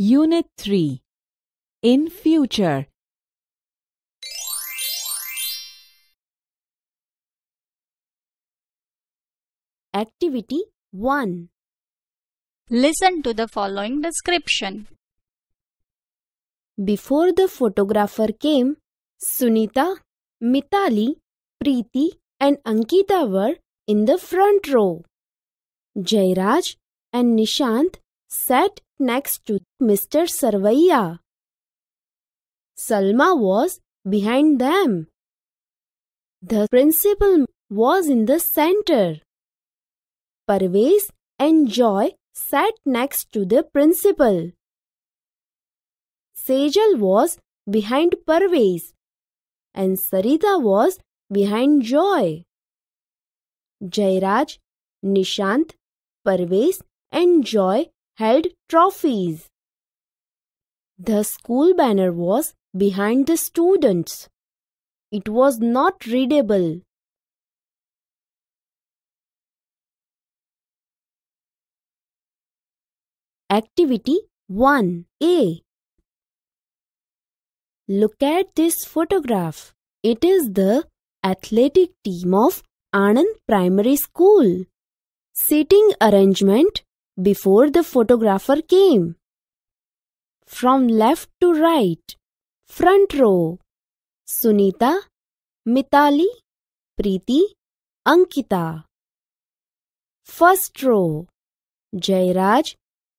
Unit 3 In future Activity 1 Listen to the following description. Before the photographer came, Sunita, Mitali, Preeti and Ankita were in the front row. Jairaj and Nishant sat next to Mr. Sarvaiya. Salma was behind them. The principal was in the center. Parvez and Joy sat next to the principal. Sejal was behind Parvez and Sarita was behind Joy. Jairaj, Nishant, Parvez and Joy held trophies. The school banner was behind the students. It was not readable. Activity 1A Look at this photograph. It is the athletic team of Anand Primary School. Seating arrangement before the photographer came. From left to right, front row, Sunita, Mitali, Preeti, Ankita. First row, Jairaj,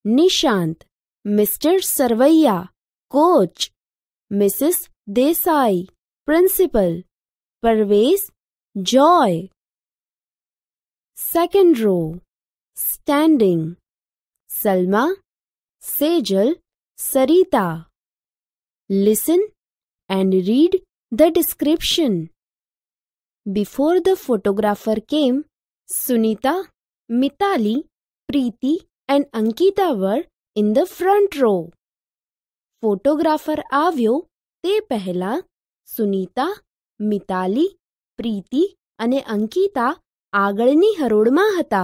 Nishant, Mr. Sarvaiya, Coach, Mrs. Desai, Principal, Parvez, Joy. Second row, standing, Salma, Sejal, Sarita. Listen and read the description. Before the photographer came, Sunita, Mitali, Preeti and Ankita were in the front row. Photographer આવ્યો તે પહેલાં Sunita Mitali, પ્રીતિ અને Ankita આગળની હરોળમાં હતા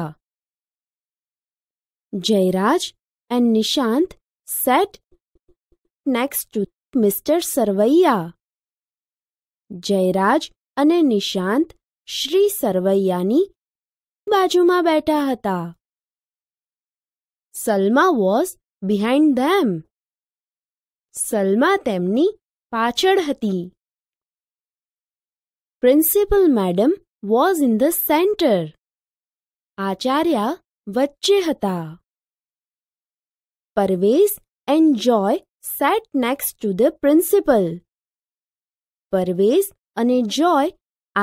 Jayraj and Nishant sat next to Mr. Sarvaiya. Jayraj અને નિશાંત શ્રી સરવૈયાની બાજુમાં બેઠા હતા સલમા વોઝ બિહાઇન્ડ ધેમ સલમા તેમની પાછળ હતી principal madam was in the centre આચાર્ય વચ્ચે હતા Parvez and Joy sat next to the principal. Parvez અને જોય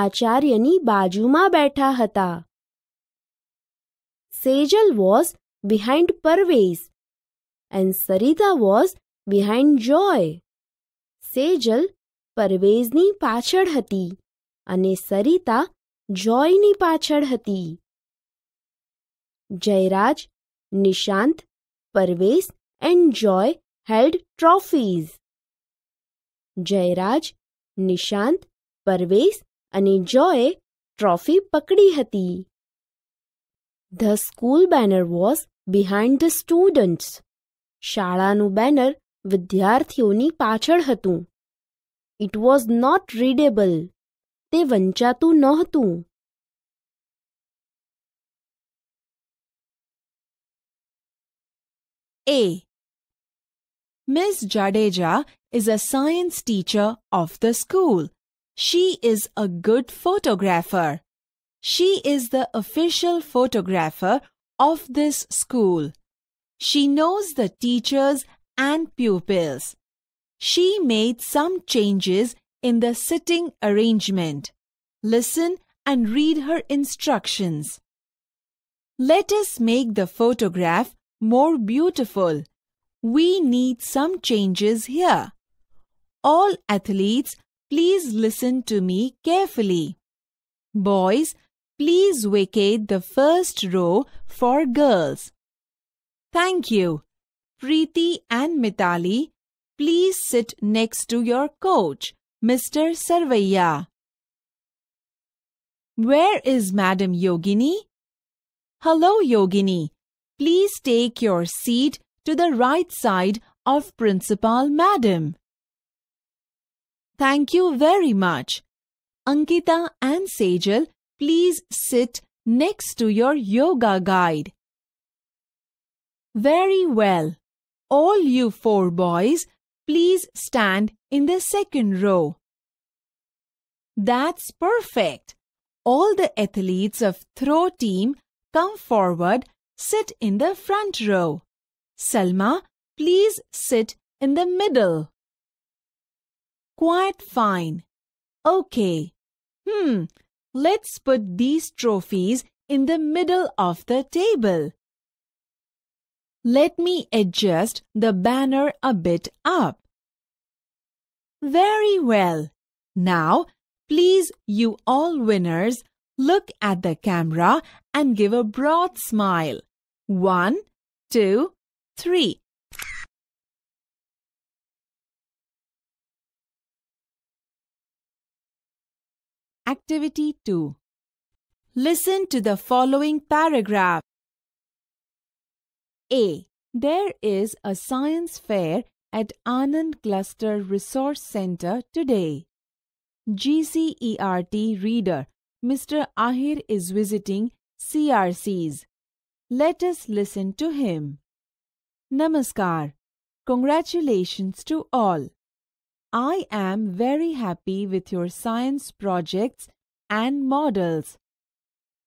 આચાર્યની બાજુમાં બેઠા હતા Sejal was behind Parvez and Sarita was behind Joy Sejal પરવેઝની પાછળ હતી અને સરિતા જોયની પાછળ હતી Jayraj Nishant Parvesh and Joy held trophies Jayraj Nishant Parvesh અને જોએ ટ્રોફી પકડી હતી the school banner was behind the students શાળાનું બેનર વિદ્યાર્થીઓની પાછળ હતું ઇટ વોઝ નોટ રીડેબલ તે વંચાતું નહોતું A. Ms. Jadeja is a science teacher of the school. She is a good photographer. She is the official photographer of this school. She knows the teachers and pupils. She made some changes in the sitting arrangement. Listen and read her instructions. Let us make the photograph more beautiful. We need some changes here. All athletes, please listen to me carefully. Boys, please vacate the first row for girls. Thank you. Preeti and Mitali, please sit next to your coach, Mr. Sarvaiya. Where is Madam Yogini? Hello, Yogini. Please take your seat to the right side of Principal Madam. Thank you very much. Ankita and Sejal, please sit next to your yoga guide. Very well. All you four boys, please stand in the second row. That's perfect. All the athletes of throw team come forward sit in the front row. Selma. please sit in the middle. Quite fine. Okay. Hmm, let's put these trophies in the middle of the table. Let me adjust the banner a bit up. Very well. Now, please you all winners Look at the camera and give a broad smile. One, two, three. Activity 2 Listen to the following paragraph. A. There is a science fair at Anand Cluster Resource Center today. GCERT reader Mr. Ahir is visiting CRCs. Let us listen to him. Namaskar. Congratulations to all. I am very happy with your science projects and models.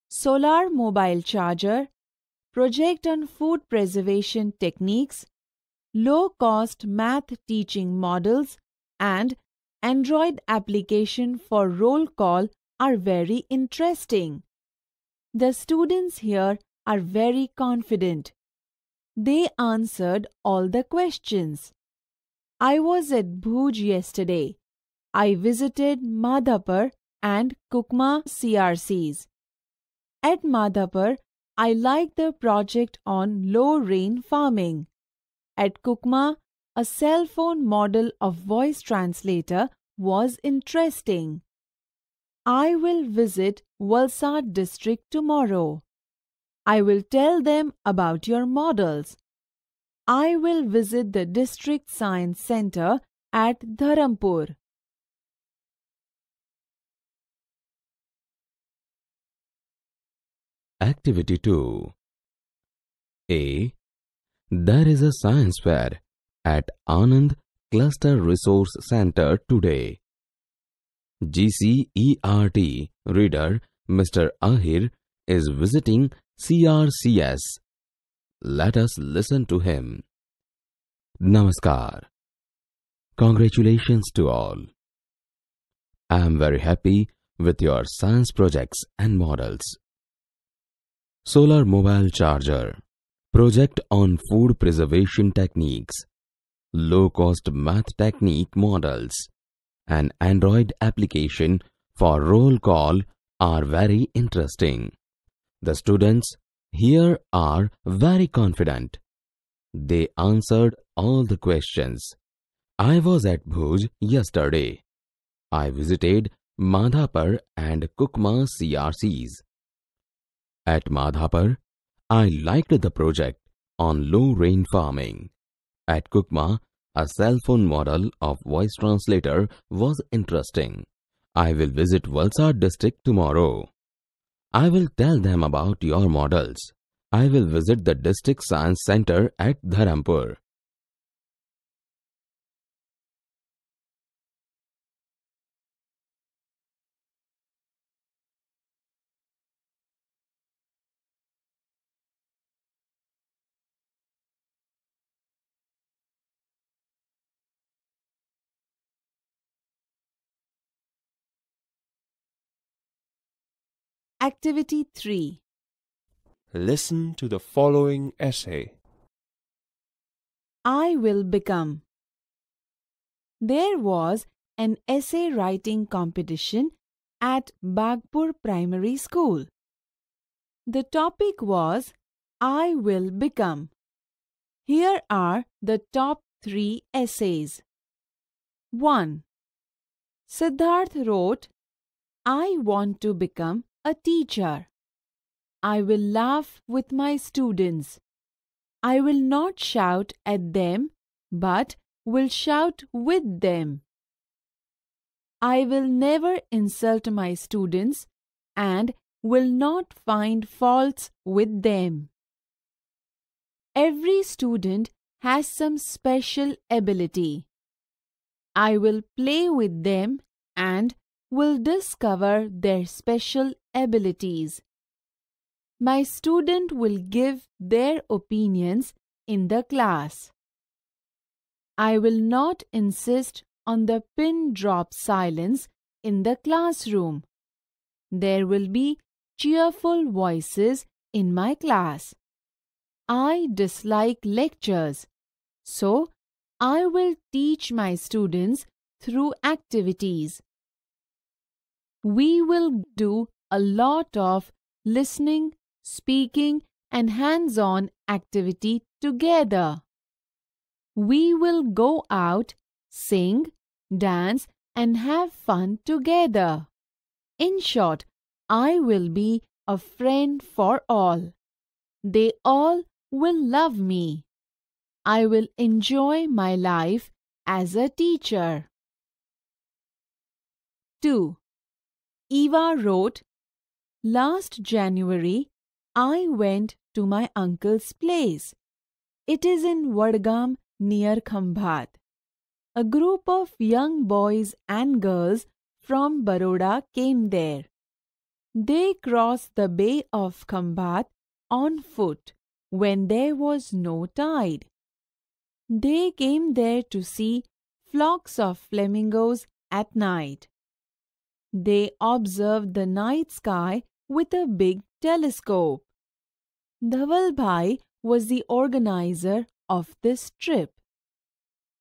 Solar mobile charger, project on food preservation techniques, low-cost math teaching models, and Android application for roll call are very interesting. The students here are very confident. They answered all the questions. I was at Bhuj yesterday. I visited Madhapur and Kukma CRCs. At Madhapur, I like the project on low rain farming. At Kukma, a cell phone model of voice translator was interesting. I will visit Valsad district tomorrow. I will tell them about your models. I will visit the district science center at Dharampur. Activity 2 A. There is a science fair at Anand Cluster Resource Center today. GCERT reader Mr. Ahir is visiting CRCS. Let us listen to him. Namaskar. Congratulations to all. I am very happy with your science projects and models. Solar Mobile Charger Project on Food Preservation Techniques Low-Cost Math Technique Models an Android application for roll call are very interesting. The students here are very confident. They answered all the questions. I was at Bhuj yesterday. I visited Madhapur and Kukma CRCs. At Madhapur, I liked the project on low rain farming. At Kukma, a cell phone model of voice translator was interesting. I will visit Valsad district tomorrow. I will tell them about your models. I will visit the district science center at Dharampur. Activity 3 Listen to the following essay. I will become. There was an essay writing competition at Bagpur Primary School. The topic was I will become. Here are the top three essays. 1. Siddharth wrote, I want to become a teacher. I will laugh with my students. I will not shout at them, but will shout with them. I will never insult my students and will not find faults with them. Every student has some special ability. I will play with them and will discover their special abilities. My student will give their opinions in the class. I will not insist on the pin drop silence in the classroom. There will be cheerful voices in my class. I dislike lectures, so I will teach my students through activities. We will do a lot of listening, speaking, and hands on activity together. We will go out, sing, dance, and have fun together. In short, I will be a friend for all. They all will love me. I will enjoy my life as a teacher. 2. Eva wrote Last January, I went to my uncle's place. It is in Vadgam near Khambhat. A group of young boys and girls from Baroda came there. They crossed the bay of Khambhat on foot when there was no tide. They came there to see flocks of flamingos at night. They observed the night sky with a big telescope. Dhavalbhai was the organizer of this trip.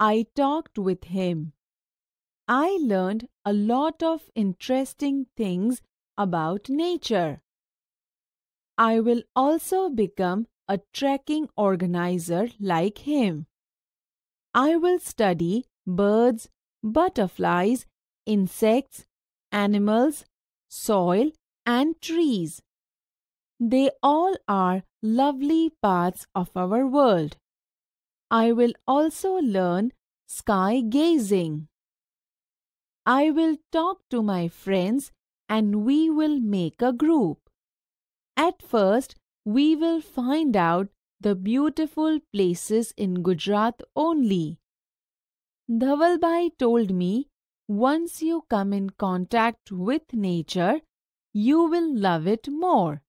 I talked with him. I learned a lot of interesting things about nature. I will also become a trekking organizer like him. I will study birds, butterflies, insects, animals, soil and trees. They all are lovely parts of our world. I will also learn sky gazing. I will talk to my friends and we will make a group. At first, we will find out the beautiful places in Gujarat only. Dhawalbhai told me once you come in contact with nature, you will love it more.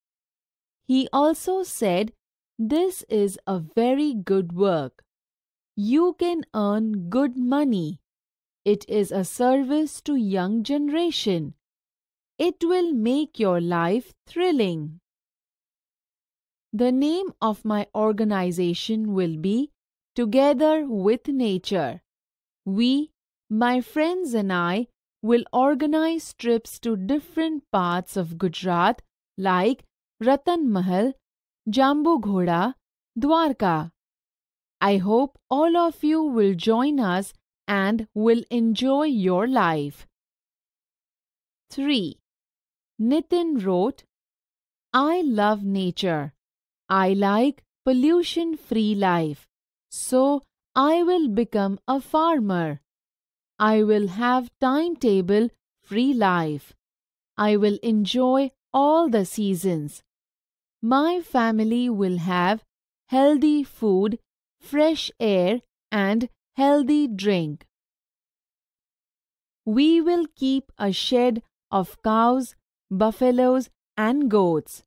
He also said, This is a very good work. You can earn good money. It is a service to young generation. It will make your life thrilling. The name of my organization will be Together with Nature. We, my friends and I, will organize trips to different parts of Gujarat like Ratan Mahal, Jambu Ghoda, Dwarka. I hope all of you will join us and will enjoy your life. 3. Nitin wrote, I love nature. I like pollution-free life. So I will become a farmer. I will have timetable free life. I will enjoy all the seasons. My family will have healthy food, fresh air and healthy drink. We will keep a shed of cows, buffaloes and goats.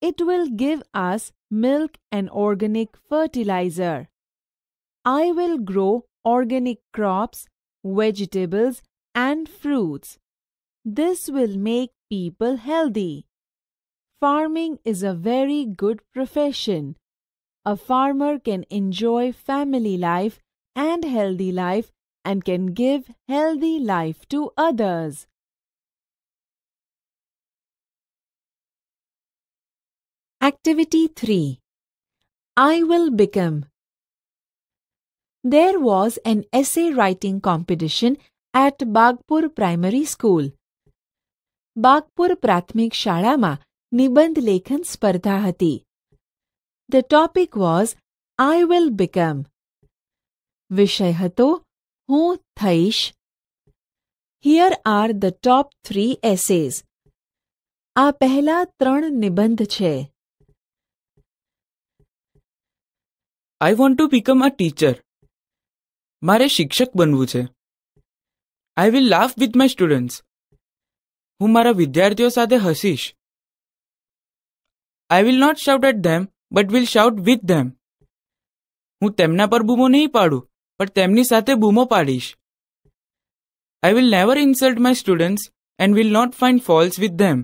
It will give us milk and organic fertilizer. I will grow organic crops vegetables and fruits. This will make people healthy. Farming is a very good profession. A farmer can enjoy family life and healthy life and can give healthy life to others. Activity 3 I will become there was an essay writing competition at Bagpur Primary School. Bagpur Prathmik Shalama Niband Lekhan Spardhahati. The topic was I Will Become. Vishayhato Hu Thaish. Here are the top three essays. આ પહેલા ત્રણ નિબંધ છે I want to become a teacher મારે શિક્ષક બનવું છે I will laugh with my students હું મારા વિદ્યાર્થીઓ સાથે હસીશ I will not shout at them but will shout with them હું તેમના પર બૂમો નહીં પાડું પણ તેમની સાથે બૂમો પાડીશ I will never insult my students and will not find faults with them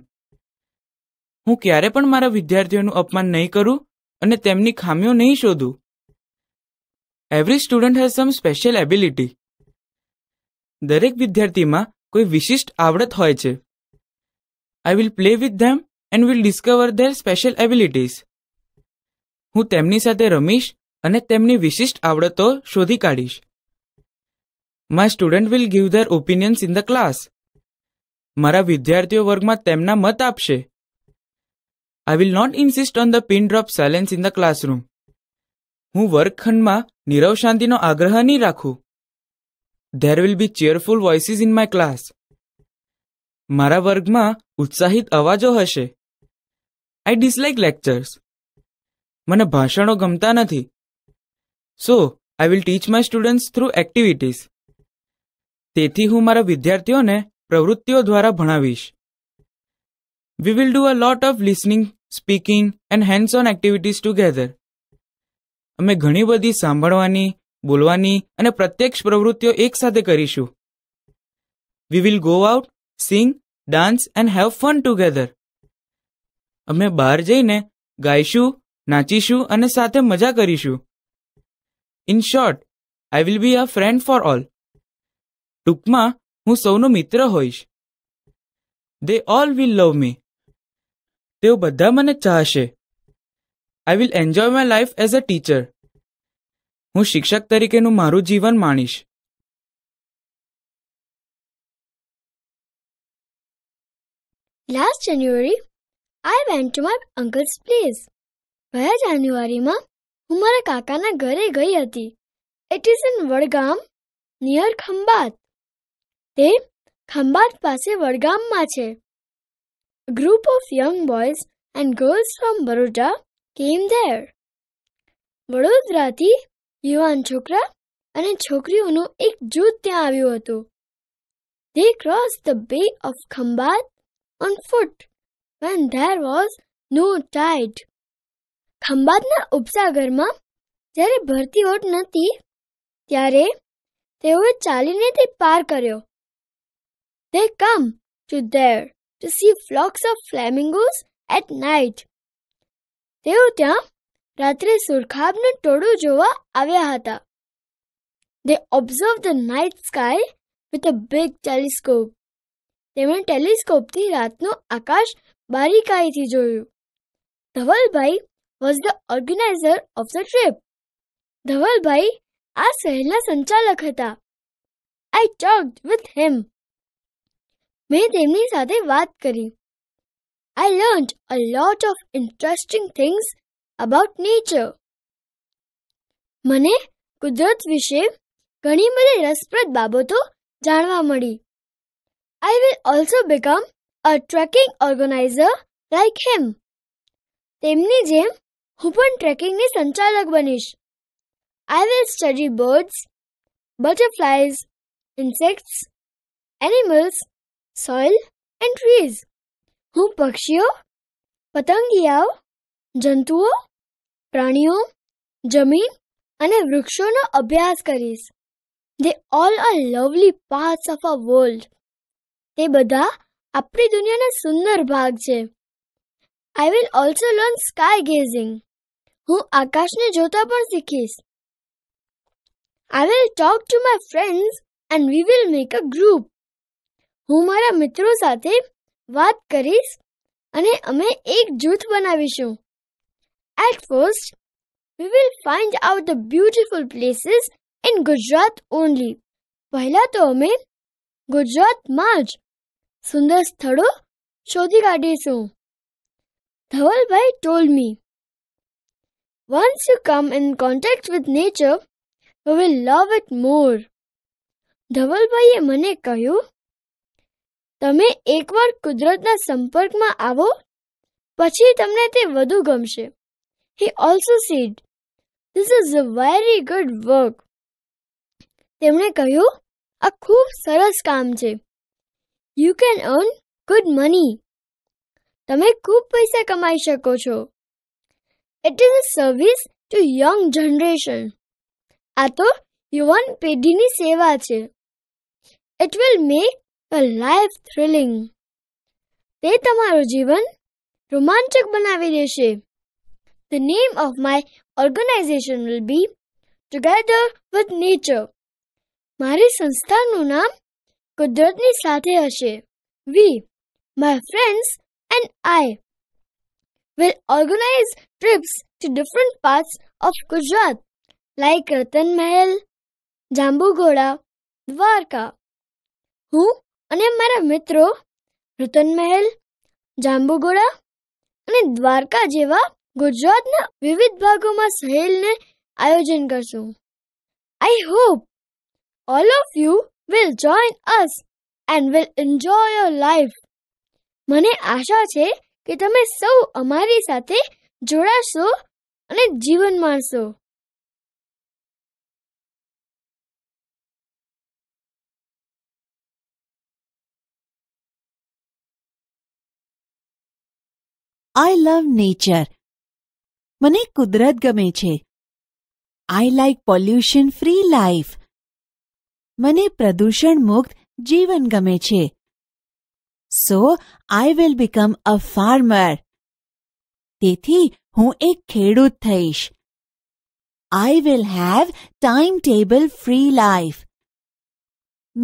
હું ક્યારે પણ મારા વિદ્યાર્થીઓનું અપમાન નહીં કરું અને તેમની ખામીઓ નહીં શોધું every student has some special ability દરેક વિદ્યાર્થીમાં કોઈ વિશિષ્ટ આવડત હોય છે I will play with them and will discover their special abilities હું તેમની સાથે રમીશ અને તેમની વિશિષ્ટ આવડતો શોધી કાઢીશ my student will give their opinions in the class મારા વિદ્યાર્થીઓ વર્ગમાં તેમના મત આપશે I will not insist on the pin drop silence in the classroom હું વર્ગખંડમાં નિરવ શાંતિનો આગ્રહ નહીં રાખું there will be cheerful voices in my class મારા વર્ગમાં ઉત્સાહિત અવાજો હશે આઈ ડિસલાઇક લેક્ચર્સ મને ભાષણો ગમતા નથી so I will teach my students through activities તેથી હું મારા વિદ્યાર્થીઓને પ્રવૃત્તિઓ દ્વારા ભણાવીશ we will do a lot of listening speaking and hands on activities together અમે ઘણી બધી સાંભળવાની બોલવાની અને પ્રત્યક્ષ પ્રવૃત્તિઓ એકસાથે કરીશું we will go out sing dance and have fun together અમે બહાર જઈને ગાઈશું નાચીશું અને સાથે મજા કરીશું in short I will be a friend for all ટૂંકમાં હું સૌનો મિત્ર હોઈશ દે ઓલ વિલ લવ મી તેઓ બધા મને ચાહશે I will enjoy my life as a teacher હું શિક્ષક તરીકેનું મારું જીવન માણીશ last January I went to my uncle's place ગયા જાન્યુઆરીમાં હું મારા કાકાના ઘરે ગઈ હતી it is in Vadgam near Khambhat તે ખંભાત પાસે વડગામમાં છે group of young boys and girls from Baroda came there વડોદરાથી યુવાન છોકરા અને છોકરીઓનું એક જૂથ ત્યાં આવ્યું હતું they cross the bay of Khambhat on foot when there was no tide ખંભાતના ઉપસાગરમાં જ્યારે ભરતી ઓટ નહોતી ત્યારે તેઓએ ચાલીને તે પાર કર્યો They come to there to see flocks of flamingos at night તેઓ ત્યાં રાત્રે સુરખાબનું ટોળું જોવા આવ્યા હતા they observe the night sky with a big telescope તેમણે ટેલિસ્કોપથી રાતનું આકાશ બારીકાઈથી જોયું Dhavalbhai was the organiser of the trip Dhavalbhai આ શહેરના સંચાલક હતા આઈ ટોક્ડ વિથ હેમ મેં તેમની સાથે વાત કરી I learned a lot of interesting things about nature. મને કુદરત વિશે ઘણી બધી રસપ્રદ બાબતો જાણવા મળી I will also become a trekking organiser like him તેમની જેમ હું પણ ટ્રેકિંગની સંચાલક બનીશ I will study birds butterflies insects animals soil and trees હું પક્ષીઓ પતંગિયાઓ જંતુઓ પ્રાણીઓ જમીન અને વૃક્ષોનો અભ્યાસ કરીશ they all are lovely parts of a world તે બધા આપણી દુનિયાના સુંદર ભાગ છે I will also learn sky gazing હું આકાશને જોતા પણ શીખીશ I will talk to my friends and we will make a group હું મારા મિત્રો સાથે વાત કરીશ અને અમે એક જૂથ બનાવીશું at first we will find out the beautiful places in Gujarat only પહેલાં તો અમે ગુજરાતમાં જ સુંદર સ્થળો શોધી કાઢીશું Dhavalbhai told me Once you come in contact with nature you will love it more. ધવલભાઈએ મને કહ્યું તમે એકવાર કુદરતના સંપર્કમાં આવો પછી તમને તે વધુ ગમશે he also said this is a very good work તેમણે કહ્યું આ ખૂબ સરસ કામ છે you can earn good money તમે ખૂબ પૈસા કમાઈ શકો છો it is a service to young generation આ તો યુવાન પેઢીની સેવા છે it will make a life thrilling. તે તમારું જીવન રોમાંચક બનાવી દેશે. The name of my organization will be Together with Nature. મારી સંસ્થાનું નામ કુદરતની સાથે હશે. We, my friends and I will organize trips to different parts of Gujarat like Ratan Mahal, Jambu Ghoda, Dwarka. હું અને મારા મિત્રો રતન મહેલ જાંબુગોળા અને દ્વારકા જેવા ગુજરાતના વિવિધ ભાગોમાં સહેલને આયોજન કરશું I hope all of you will join us and will enjoy your life મને આશા છે કે તમે સૌ અમારી સાથે જોડાશો અને જીવન માણશો આઈ લવ નેચર મને કુદરત ગમે છે I like pollution free life મને પ્રદૂષણ મુક્ત જીવન ગમે છે so I will become a farmer તેથી હું એક ખેડૂત થઈશ I will have time table free life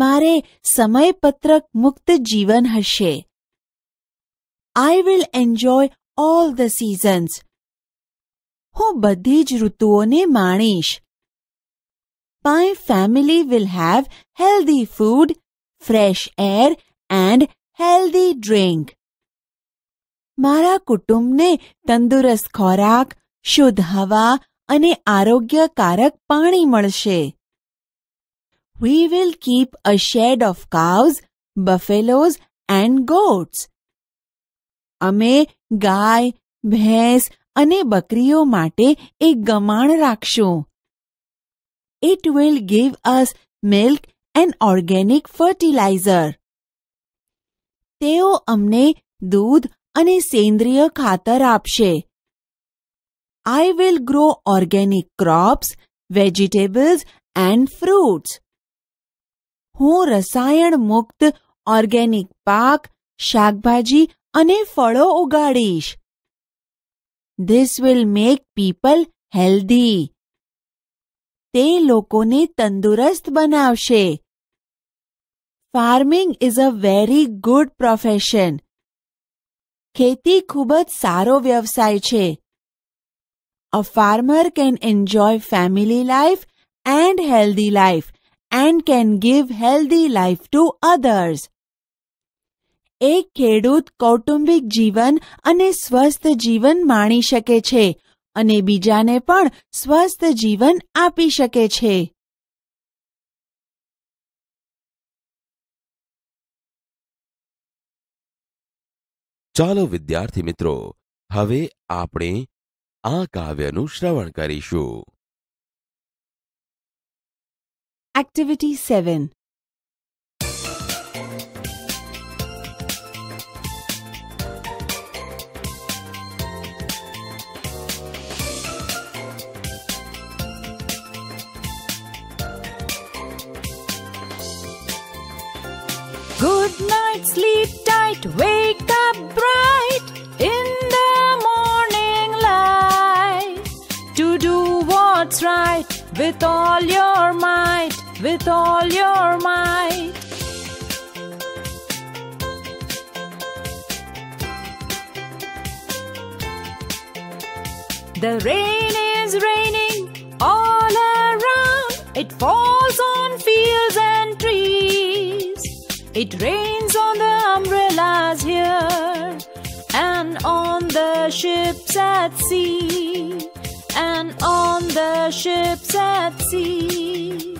મારે સમયપત્રક મુક્ત જીવન હશે I will enjoy all the seasons. હું બધી જ ઋતુઓને માણીશ. My family will have healthy food, fresh air and healthy drink. મારા કુટુંબને તંદુરસ્ત ખોરાક, શુદ્ધ હવા અને આરોગ્યકારક પાણી We will keep a shed of cows, buffaloes and goats. અમે ગાય ભેંસ અને બકરીઓ માટે એક ગમાણ રાખશો it will give us milk and organic fertilizer તેઓ અમને દૂધ અને સેન્દ્રિય ખાતર આપશે I will grow organic crops vegetables and fruits હું રસાયણ મુક્ત ઓર્ગેનિક પાક શાકભાજી અને ફળો ઉગાડીશ this will make people healthy તે લોકોને તંદુરસ્ત બનાવશે farming is a very good profession ખેતી ખૂબ જ સારો વ્યવસાય છે a farmer can enjoy family life and healthy life and can give healthy life to others. એક ખેડૂત કૌટુંબિક જીવન અને સ્વસ્થ જીવન માણી શકે છે અને બીજાને પણ સ્વસ્થ જીવન આપી શકે છે ચાલો વિદ્યાર્થી મિત્રો હવે આપણે આ કાવ્યનું શ્રવણ કરીશું activity seven light, wake up bright in the morning light. To do what's right with all your might, with all your might. The rain is raining all around, it falls on fields and trees. It rains on the umbrellas here and on the ships at sea and on the ships at sea.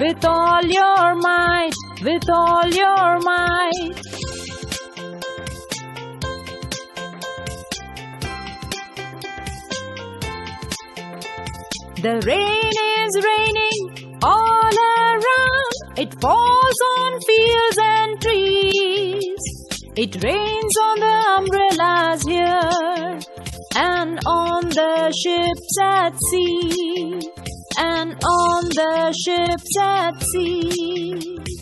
with all your might, with all your might. The rain is raining all around. It falls on fields and trees. It rains on the umbrellas here and on the ships at sea and on the ships at sea.